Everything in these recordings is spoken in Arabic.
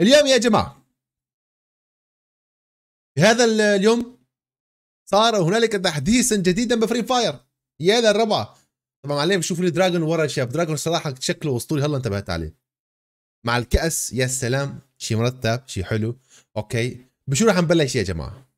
اليوم يا جماعه في هذا اليوم صار هنالك تحديثا جديدا بفري فاير يا للربعه طبعا عليه شوفوا لي دراجون ورا شاب دراجون صراحه شكله اسطوري هلا انتبهت عليه مع الكاس يا سلام شي مرتب شي حلو اوكي بشو راح نبلش يا جماعه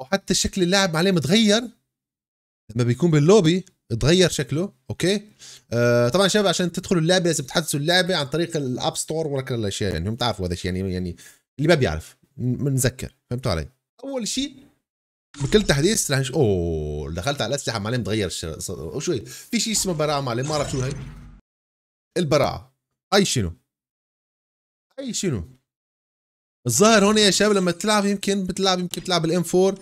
وحتى شكل اللاعب عليه متغير لما بيكون باللوبي تغير شكله اوكي آه طبعا شباب عشان تدخلوا اللعبه لازم تحدثوا اللعبه عن طريق الاب ستور ولا الاشياء يعني هم تعرفوا هذا الشيء يعني يعني اللي ما بيعرف بنذكر فهمتوا علي اول شيء بكل تحديث رح نشوف اوه دخلت على الاسلحه معلم تغير شوي في شيء اسمه براعه معلم ما اعرف شو هي البراعه اي شنو اي شنو الظاهر هون يا شباب لما تلعب يمكن بتلعب يمكن تلعب الام 4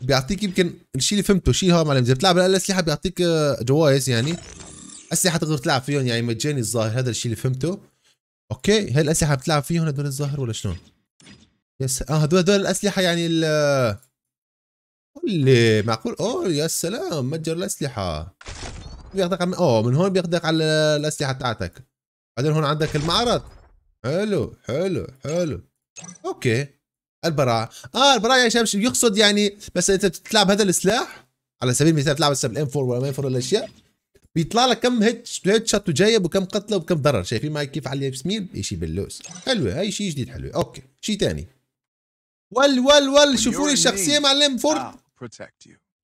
بيعطيك يمكن الشيء اللي فهمته شيء ها معلم اذا بتلعب الاسلحه بيعطيك آه، جوائز يعني اسلحه تقدر تلعب فيهم يعني مجاني الظاهر هذا الشيء اللي فهمته اوكي هاي الاسلحه بتلعب فيهم هذول الظاهر ولا شلون؟ يس اه هذول هذول الاسلحه يعني ال اللي معقول اوه يا سلام متجر الاسلحه بياخذك على اوه من هون بياخذك على الاسلحه تاعتك بعدين هون عندك المعرض حلو حلو حلو اوكي البراعه اه البراعه يا يعني شباب يقصد يعني بس انت تلعب هذا السلاح على سبيل المثال تلعب هسه بالام 4 ولا ام 4 ولا الاشياء بيطلع لك كم هيد هيد شوت جايب وكم قتله وكم ضرر شايفين معي كيف على اليمين شيء باللوس حلوه هاي شيء جديد حلوه اوكي شيء ثاني ول ول ول شوفوا لي ah, الشخصيه معلم فورد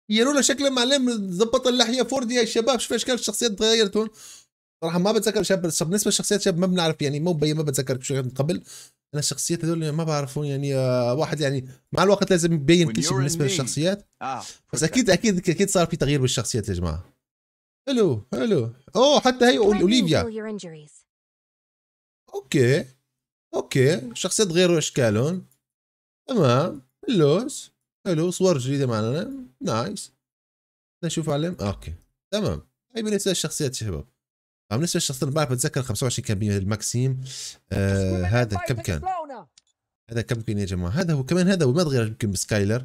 يروا له شكله معلم ظبط اللحيه فورد يا شباب شوف اشكال الشخصيات تغيرت هون صراحه ما بتذكر شاب بس بالنسبه لشخصيات شاب ما بنعرف يعني مو ما بتذكر شو من قبل انا الشخصيات هذول ما بعرفهم يعني آه، واحد يعني مع الوقت لازم يبين كل شيء بالنسبه للشخصيات آه، بس اكيد اكيد اكيد صار في تغيير بالشخصيات يا جماعه حلو حلو اوه حتى هي اوليفيا اوكي اوكي شخصيات غيروا اشكالهم تمام اللوز حلو صور جديده معنا نايس نشوف علم اوكي تمام هاي بالنسبه للشخصيات شباب بالنسبة للشخصية ما بتذكر 25 كان الماكسيم آه هذا كم كان؟ هذا كم كان يا جماعه؟ هذا هو كمان هذا وما تغير يمكن بسكايلر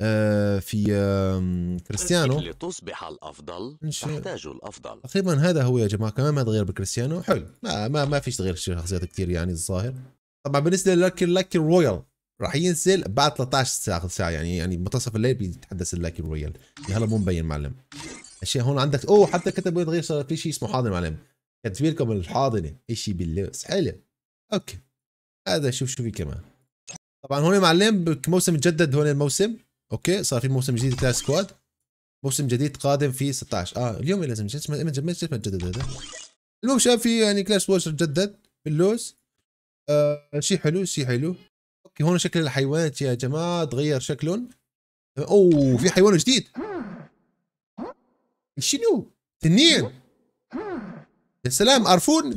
آه في آه كريستيانو لتصبح الافضل تحتاج الافضل تقريبا هذا هو يا جماعه كمان ما تغير بكريستيانو حلو ما ما, ما فيش تغيير شخصيات كثير يعني الظاهر طبعا بالنسبه للاكي لاكي رويال راح ينزل بعد 13 ساعه ساعه يعني يعني منتصف الليل بيتحدث اللاكي رويال هلا مو مبين معلم اشياء هون عندك اوه حتى كتبوا يتغير صار في شيء اسمه حاضنه معلم كاتبين لكم الحاضنه شيء باللبس حلو اوكي هذا شوف شو في كمان طبعا هون معلم موسم جدد هون الموسم اوكي صار في موسم جديد كلاس سكواد موسم جديد قادم في 16 اه اليوم لازم ما جمعت ما تجدد هذا المهم شباب في يعني كلاس واش جدد باللوز آه شيء حلو شيء حلو اوكي هون شكل الحيوانات يا جماعه تغير شكلهم اوه في حيوان جديد شنو؟ تنين يا سلام عرفون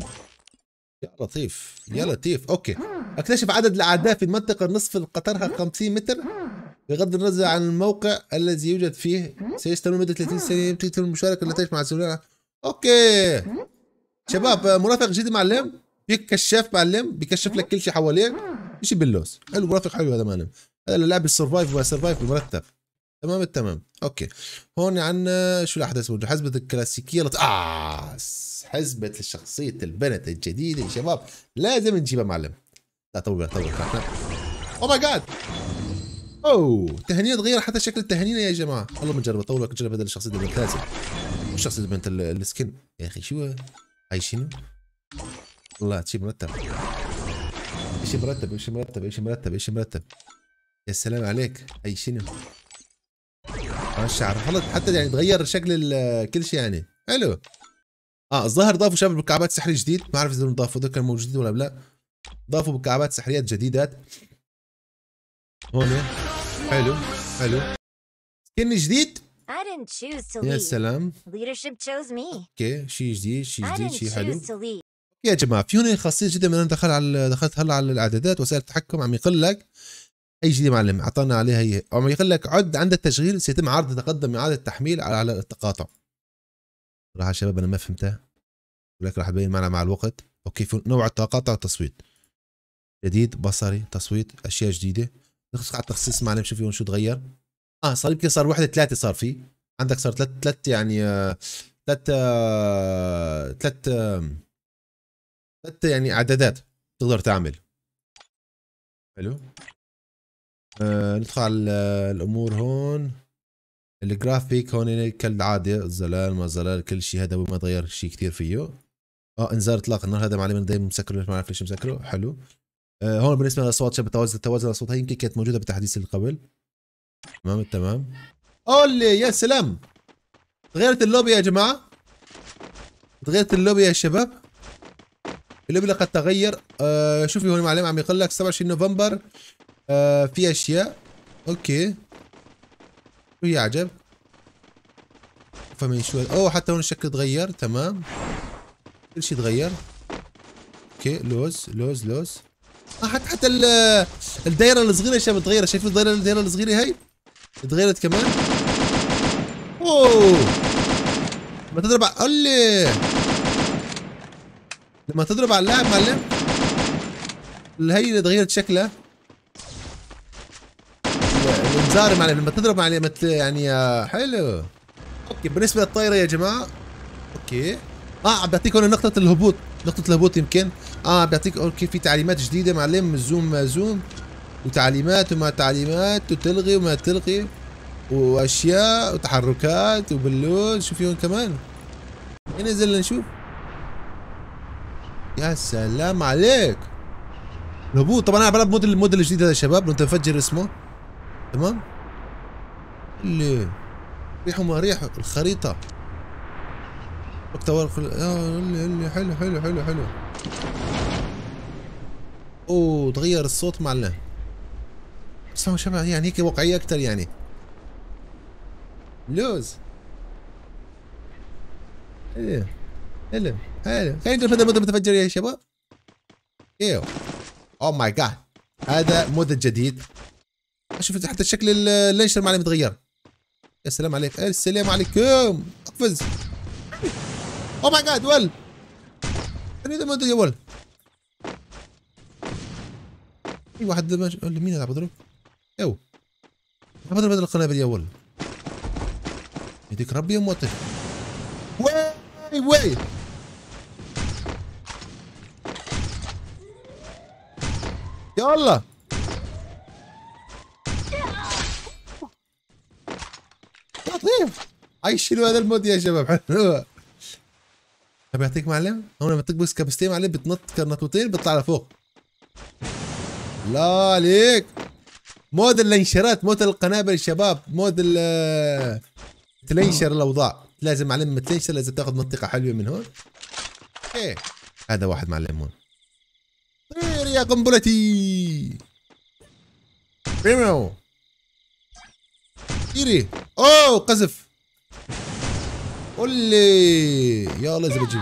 يا لطيف يا لطيف اوكي اكتشف عدد الاعداء في المنطقة نصف قطرها 50 متر بغض النظر عن الموقع الذي يوجد فيه سيستمر مدة 30 ثانية يمكن المشاركة لتعيش مع الزملاء اوكي شباب مرافق جديد معلم فيك كشاف معلم بيكشف لك كل شيء حواليك شيء باللوز حلو مرافق حلو هذا معلم هذا اللعب السرفايف سرفايف المرتب تمام التمام اوكي هون عندنا شو الاحداث موجوده حزبه الكلاسيكيه لط... اه حزبه شخصيه البنت الجديده يا شباب لازم نجيبها معلم لا طول طول او ماي جاد اوه تهنيه تغير حتى شكل التهنينه يا جماعه والله بنجرب اطول نجرب هذا الشخصيه البنت الشخصية البنت السكن يا اخي شو هاي شنو؟ والله شيء مرتب شيء مرتب شيء مرتب شيء مرتب شيء مرتب يا سلام عليك هاي شنو؟ الشعر حلط حتى يعني تغير شكل كل شيء يعني حلو اه الظاهر ضافوا شباب مكعبات سحري جديد ما اعرف اذا ضافوا ذوك كانوا موجودين ولا لا ضافوا مكعبات سحريات جديدات هون حلو حلو سكن جديد يا سلام اوكي شيء جديد شيء جديد شيء حلو يا جماعه في هنا خاصيه جدا من دخل دخلت على دخلت هلا على الاعدادات وسائل التحكم عم يقول لك اي جديد معلم اعطانا عليها هي او يقول لك عد عند التشغيل سيتم عرض تقدم اعاده التحميل على التقاطع راح شباب انا ما فهمتها ولكن راح تبين معنا مع الوقت اوكي في نوع التقاطع والتصويت جديد بصري تصويت اشياء جديده نخش على التخصيص معلم شوف شو تغير اه صار يمكن صار وحده ثلاثه صار في عندك صار ثلاث ثلاث يعني آه، ثلاث آه، ثلاث آه، ثلاث يعني اعدادات تقدر تعمل حلو آه، ندخل على الامور هون الجرافيك هون يعني كالعاده زلال ما زلال كل شيء هذا ما تغير شيء كثير فيه اه انذار اطلاق النار هذا معلم دايما مسكره ما بعرف ليش مسكره حلو آه هون بالنسبه للاصوات شبه توازن توازن الاصوات هي يمكن كانت موجوده بالتحديث اللي قبل تمام تمام اولي يا سلام تغيرت اللوبي يا جماعه تغيرت اللوبي يا شباب اللوبي لقد تغير آه شوفي هون معلم عم يقول لك 27 نوفمبر آه في اشياء اوكي شو يعجب فمن شوي اوه حتى هون الشكل تغير تمام كل شيء تغير اوكي لوز لوز لوز آه حتى حتى الدايره الصغيره شباب بتغير شايفين الدايره الدايره الصغيره هي تغيرت كمان اوه لما تضرب على لما تضرب على اللاعب معلم هي اللي تغيرت شكلها تزارم عليه لما تضرب عليه مت يعني آه، حلو اوكي بالنسبه للطايره يا جماعه اوكي اه بيعطيك هون نقطه الهبوط نقطه الهبوط يمكن اه بيعطيك اوكي في تعليمات جديده معلم زوم ما زوم وتعليمات وما تعليمات وتلغي وما تلغي واشياء وتحركات وباللون شو فيهم كمان ننزل لنشوف يا سلام عليك الهبوط طبعا انا بلعب مود المود الجديد هذا يا شباب انت مفجر اسمه تمام اللي ريحوا ما ريحوا الخريطة وقت ورق اللي اللي حلو حلو حلو حلو اوه تغير الصوت معلم بس هو شبه يعني هيك واقعية أكثر يعني لوز حلو إيه. حلو حلو خلينا نجرب هذا المتفجر يا شباب ايوه اوه ماي جاد هذا منتج جديد شفت حتى شكل اللينشر معلم متغير يا سلام عليك إيه، السلام عليكم اقفز او ماي جاد ول اريد ما يا ول في واحد ماش... مين هذا بضرب او بضرب هذا القنابل يا ول يديك ربي يا موطن واي واي يلا لطيف عيشوا هذا المود يا شباب حلوه طب يعطيك معلم هون لما تكبس كبستين معلم بتنط كرنطوتين بتطلع لفوق لا عليك مود اللنشرات مود القنابل شباب مود ال تلنشر الاوضاع لازم معلم تلنشر لازم تاخذ منطقه حلوه من هون ايه هذا واحد معلم هون طير يا قنبلتي بيمو طيري اوه قذف قولي يا الله اذا بتجيب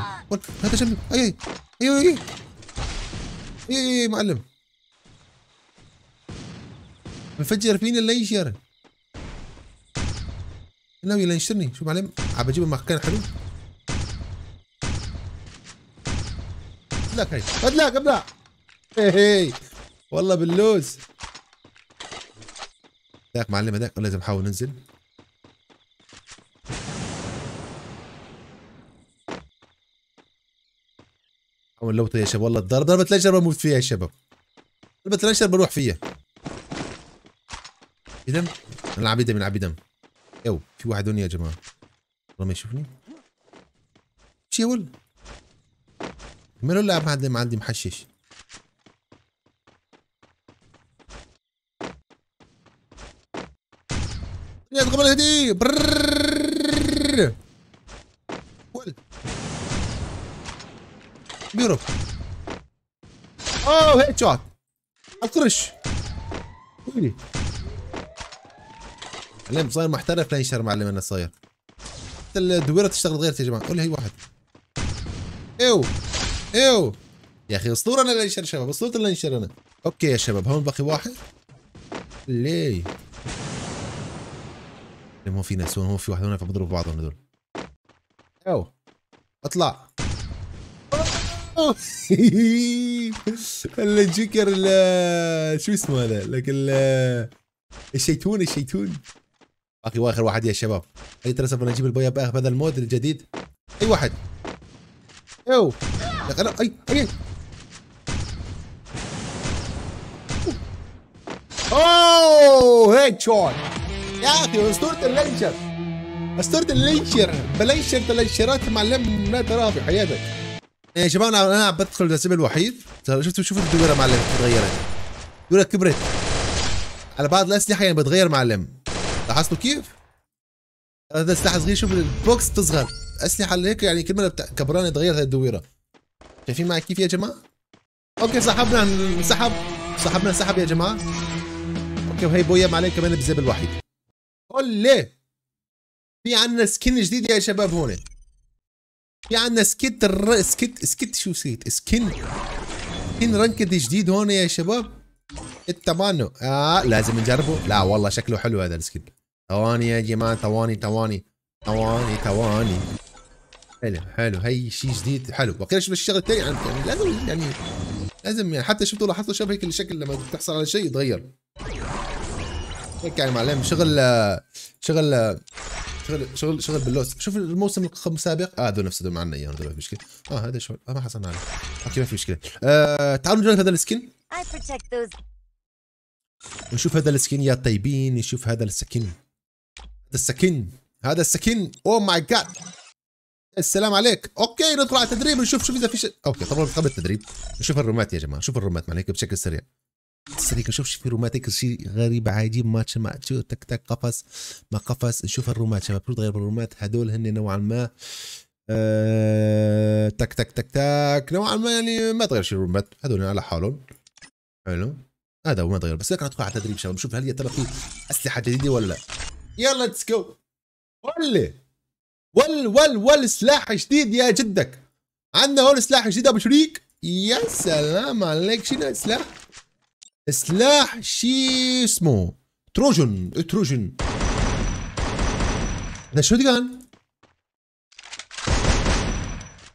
هات شمله اي اي اي اي اي معلم مفجر فيني اللي يشير ناوي ينشرني شو معلم عم بجيب مكان حلو لك هي لك ابلع هي والله باللوز ذاك معلم هذاك والله احاول بحاول ننزل او اللوطه يا شباب والله الضرب ضربه لجنه بموت فيها يا شباب ضربه لجنه بروح فيها بدم نلعب بدم نلعب بدم يو في واحد هون يا جماعه والله ما يشوفني شي ولا ما لا ما عندي محشش يا قبل هدي beautiful. هيت شوت القرش. ويلي. معلم صاير محترف لينشر معلم انا صاير. الدويره تشتغل غير يا جماعه، قول هي واحد. ايو ايو يا اخي اسطوره انا لينشر شباب، اسطوره لينشر انا. اوكي يا شباب، هون باقي واحد. ليه؟ ما في ناس هون هو في واحد هنا فبضرب بعضهم هذول. ايو اطلع الجوكر شو اسمه هذا لكن الشيتون الشيتون باقي واخر واحد يا شباب اي ترى سوف نجيب البويا بقى بهذا المود الجديد اي واحد او لا اي اي اوه هيك شوت يا اخي اسطوره اللينشر اسطوره اللينشر بلينشر تلينشرات معلم ما تراها في حياتك يا إيه، شباب انا انا عم بدخل السبب الوحيد شفتوا شوفوا الدوره معلم تغيرت الدوره كبرت على بعض الاسلحه يعني بتغير معلم لاحظتوا كيف؟ هذا سلاح صغير شوف البوكس بتصغر اسلحه اللي هيك يعني كل ما كبرانه تغيرت هاي الدويره شايفين معي كيف يا جماعه؟ اوكي سحبنا انسحب سحبنا سحب يا جماعه اوكي وهي بويا معلم كمان بالزب الوحيد قول لي في عندنا سكين جديد يا شباب هون في عندنا سكيت الر... سكيت سكيت شو سكيت سكين سكين رنكد جديد هون يا شباب التبانو اه لازم نجربه لا والله شكله حلو هذا السكين ثواني يا جماعه ثواني ثواني ثواني ثواني حلو حلو هي شيء جديد حلو وكذا شوف الشغل الثاني يعني لازم يعني لازم يعني حتى شفتوا لاحظتوا شباب هيك الشكل لما تحصل على شيء يتغير هيك يعني معلم شغل شغل شغل شغل شغل باللوس شوف الموسم السابق اه هذول نفس هذول معنا اياهم هذول ما في مشكله اه هذا شغل آه ما حصلنا عليه اوكي ما في مشكله آه تعالوا نجرب هذا السكن نشوف هذا السكن يا طيبين نشوف هذا السكن هذا السكن هذا السكن اوه ماي جاد السلام عليك اوكي نطلع على التدريب نشوف شوف اذا في شيء اوكي طبعا قبل التدريب نشوف الرومات يا جماعه نشوف الرومات معليك بشكل سريع تسري كنشوفش في روماتيك شي غريب عادي ماتش ما تك تك قفص ما قفص نشوف الرومات شباب غير الرومات هذول هن نوعا ما أه... تك تك تك تك نوعا ما يعني ما تغير شي الرومات هذول على حالهم حلو هذا هو ما تغير بس لكن ندخل على التدريب شباب نشوف هل يا ترى في اسلحه جديده ولا لا يلا ليتس جو ولي ول ول ول سلاح جديد يا جدك عندنا هون سلاح جديد ابو شريك يا سلام عليك شنو سلاح سلاح شي اسمه تروجن تروجن هذا شوت جان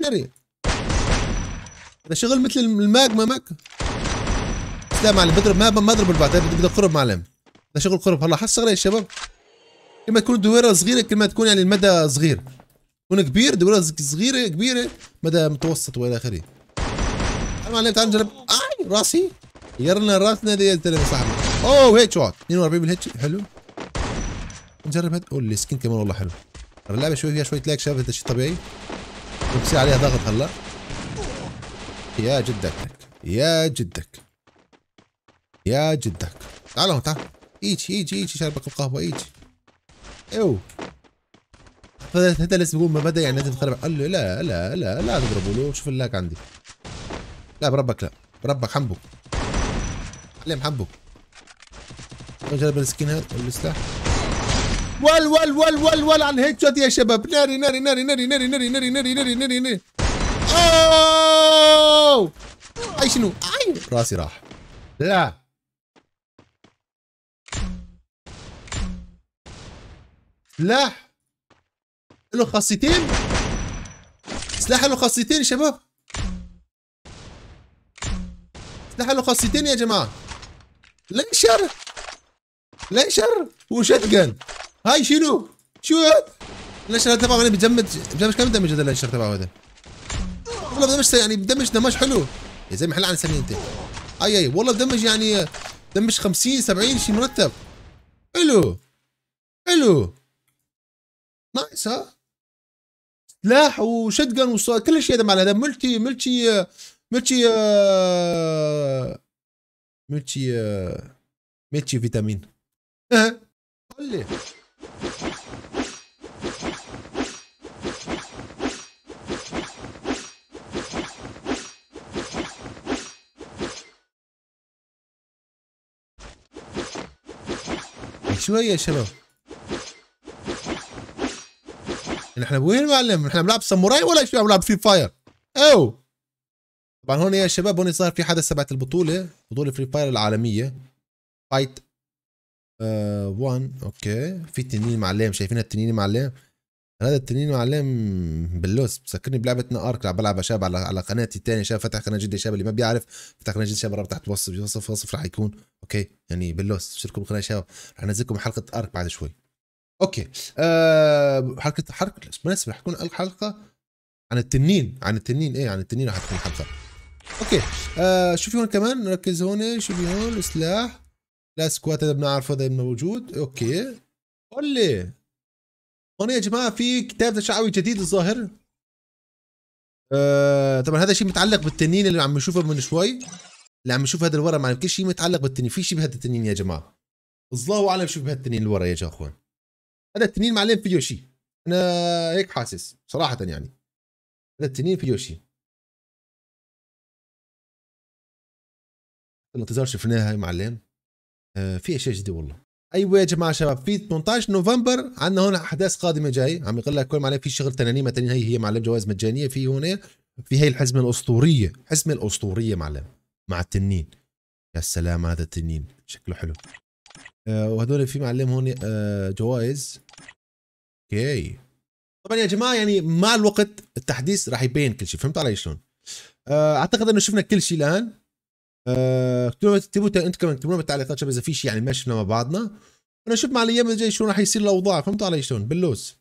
ناري يعني هذا شغل مثل الماجما ماك لا معلم بضرب ما بضرب البعض بدي قرب معلم هذا شغل قرب هلا حس صغير يا شباب كما تكون دويرة صغيرة كما تكون يعني المدى صغير تكون كبير دويرة صغيرة كبيرة مدى متوسط والى اخره معلم تعال نجرب اي آه، راسي يرنا راسنا ليلتلم صاحبي اوه هيد شوت 42 بالهيتش حلو نجرب هذا اوه السكين كمان والله حلو اللعبه شوي فيها شويه لاك شباب هذا شيء طبيعي بصير عليها ضغط هلا يا جدك يا جدك يا جدك تعالوا تعال ايجي ايجي ايجي شربك القهوه ايجي أيوه. او هذا لازم يقول ما بدا يعني لازم تخرب قال له لا لا لا لا تضربوا له شوف اللاك عندي لا بربك لا بربك حنبك ليه محبه جرب السكين هذا والسلاح ول ول ول ول ول عن هيد شوت يا شباب ناري ناري ناري ناري ناري ناري ناري ناري ناري ناري ناري اوه اي شنو اي راسي راح لا لا له خاصيتين سلاح له خاصيتين يا شباب سلاح له خاصيتين يا جماعه لنشر لنشر جان هاي شنو شو هاد لنشر تبعه يعني بجمد بجمد كم دمج هذا لنشر تبعه هذا والله بدمج يعني بدمج دمج حلو يا زلمه حل عن سنين انت اي اي والله بدمج يعني دمج 50 70 شيء مرتب حلو حلو نايس ها سلاح جان وكل شيء هذا مع هذا ملتي ملتي ملتي آه ملتي آه، ملتي فيتامين قول لي شويه شباب نحن وين معلم نحن بنلعب ساموراي ولا شو عم نلعب فري فاير او طبعا هون يا شباب هون صار في حدث تبعت البطوله بطوله فري فاير العالميه فايت 1 آه اوكي في تنين معلم شايفين التنين معلم هذا التنين معلم باللوس بسكرني بلعبتنا ارك بلعبها شاب على على قناتي الثانيه شاب فتح قناه جدي شاب اللي ما بيعرف فتح قناه جدي شاب رابط تحت وصف وصف وصف راح يكون اوكي يعني باللوس اشتركوا بالقناه شباب راح انزلكم حلقه ارك بعد شوي اوكي آه حلقه حلقه بالنسبه راح تكون الحلقه عن التنين عن التنين ايه عن التنين راح تكون حلقه اوكي آه شوفي هون كمان نركز هون شوفي هون سلاح لا سكوات هذا بنعرفه هذا موجود اوكي قول لي هون يا جماعه في كتاب تشعوي جديد الظاهر آه طبعا هذا شيء متعلق بالتنين اللي عم نشوفه من شوي اللي عم نشوف هذا الورا معناته كل شيء متعلق بالتنين في شيء بهذا التنين يا جماعه الله اعلم شو بهالتنين اللي ورا يا جا اخوان هذا التنين معلم فيه شيء انا هيك حاسس صراحه يعني هذا التنين فيه شيء الانتظار شفناها يا معلم آه في اشياء جديده والله ايوه يا جماعه شباب في 18 نوفمبر عندنا هون احداث قادمه جاي عم يقول لك كل معلم في شغل تنانين تنانين هي هي معلم جوائز مجانيه في هون في هي الحزمه الاسطوريه حزمه الاسطوريه معلم مع التنين يا سلام هذا التنين شكله حلو آه وهذول في معلم هون آه جوائز اوكي طبعا يا جماعه يعني مع الوقت التحديث راح يبين كل شيء فهمت علي شلون آه، اعتقد انه شفنا كل شيء الان اكتبوا آه، اكتبوا انت كمان اكتبوا لنا بالتعليقات شباب اذا في شيء يعني ماشي مع بعضنا ونشوف مع الايام الجاي شو راح يصير الاوضاع فهمتوا علي شلون باللوس